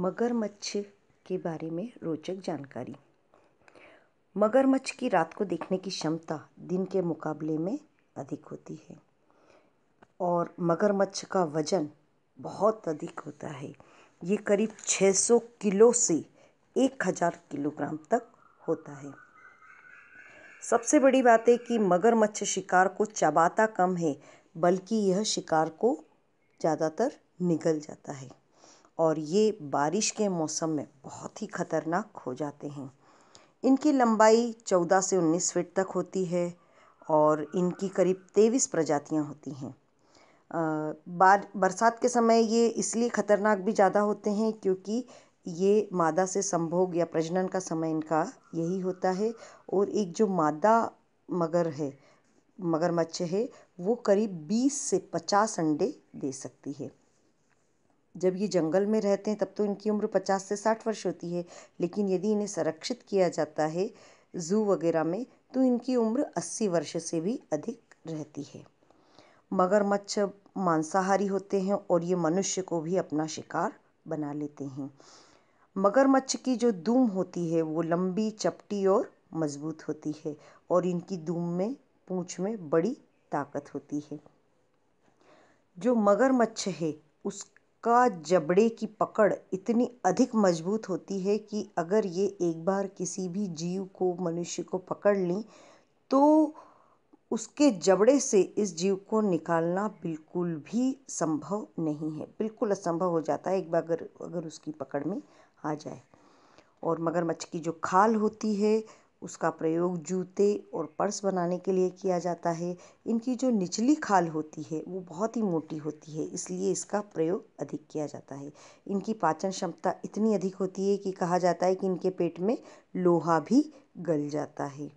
मगरमच्छ के बारे में रोचक जानकारी मगरमच्छ की रात को देखने की क्षमता दिन के मुकाबले में अधिक होती है और मगरमच्छ का वजन बहुत अधिक होता है ये करीब 600 किलो से 1000 किलोग्राम तक होता है सबसे बड़ी बात है कि मगरमच्छ शिकार को चबाता कम है बल्कि यह शिकार को ज़्यादातर निगल जाता है और ये बारिश के मौसम में बहुत ही ख़तरनाक हो जाते हैं इनकी लंबाई चौदह से उन्नीस फीट तक होती है और इनकी करीब तेईस प्रजातियाँ होती हैं बार बरसात के समय ये इसलिए ख़तरनाक भी ज़्यादा होते हैं क्योंकि ये मादा से संभोग या प्रजनन का समय इनका यही होता है और एक जो मादा मगर है मगरमच्छ है वो करीब बीस से पचास अंडे दे सकती है जब ये जंगल में रहते हैं तब तो इनकी उम्र पचास से साठ वर्ष होती है लेकिन यदि इन्हें संरक्षित किया जाता है ज़ू वगैरह में तो इनकी उम्र अस्सी वर्ष से भी अधिक रहती है मगरमच्छ मांसाहारी होते हैं और ये मनुष्य को भी अपना शिकार बना लेते हैं मगरमच्छ की जो दूम होती है वो लंबी चपटी और मजबूत होती है और इनकी दूम में पूँछ में बड़ी ताकत होती है जो मगरमच्छ है उस का जबड़े की पकड़ इतनी अधिक मजबूत होती है कि अगर ये एक बार किसी भी जीव को मनुष्य को पकड़ लें तो उसके जबड़े से इस जीव को निकालना बिल्कुल भी संभव नहीं है बिल्कुल असंभव हो जाता है एक बार अगर अगर उसकी पकड़ में आ जाए और मगरमच्छ की जो खाल होती है उसका प्रयोग जूते और पर्स बनाने के लिए किया जाता है इनकी जो निचली खाल होती है वो बहुत ही मोटी होती है इसलिए इसका प्रयोग अधिक किया जाता है इनकी पाचन क्षमता इतनी अधिक होती है कि कहा जाता है कि इनके पेट में लोहा भी गल जाता है